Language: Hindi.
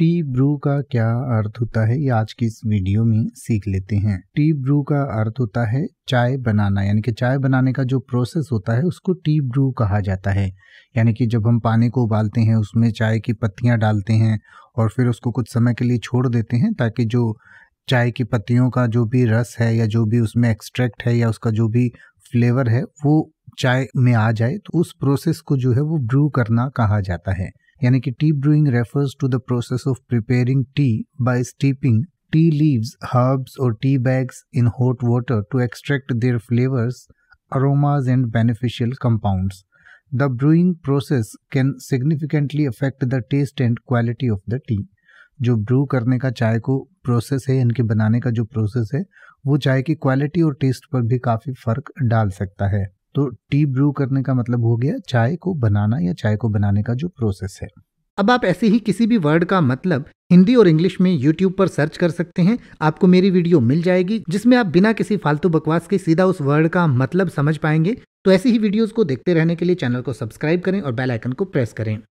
टी ब्रू का क्या अर्थ होता है ये आज की इस वीडियो में सीख लेते हैं टी ब्रू का अर्थ होता है चाय बनाना यानी कि चाय बनाने का जो प्रोसेस होता है उसको टी ब्रू कहा जाता है यानी कि जब हम पानी को उबालते हैं उसमें चाय की पत्तियां डालते हैं और फिर उसको कुछ समय के लिए छोड़ देते हैं ताकि जो चाय की पत्तियों का जो भी रस है या जो भी उसमें एक्सट्रैक्ट है या उसका जो भी फ्लेवर है वो चाय में आ जाए तो उस प्रोसेस को जो है वो ब्रू करना कहा जाता है यानी कि tea brewing refers to the process of preparing tea by steeping tea leaves herbs और tea bags in hot water to extract their flavours aromas and beneficial compounds the brewing process can significantly affect the taste and quality of the tea जो ब्रू करने का चाय को प्रोसेस है इनके बनाने का जो प्रोसेस है वो चाय की क्वालिटी और टेस्ट पर भी काफ़ी फ़र्क डाल सकता है तो टी ब्रू करने का मतलब हो गया चाय को बनाना या चाय को बनाने का जो प्रोसेस है अब आप ऐसे ही किसी भी वर्ड का मतलब हिंदी और इंग्लिश में यूट्यूब पर सर्च कर सकते हैं आपको मेरी वीडियो मिल जाएगी जिसमें आप बिना किसी फालतू बकवास के सीधा उस वर्ड का मतलब समझ पाएंगे तो ऐसी ही वीडियोस को देखते रहने के लिए चैनल को सब्सक्राइब करें और बेल आइकन को प्रेस करें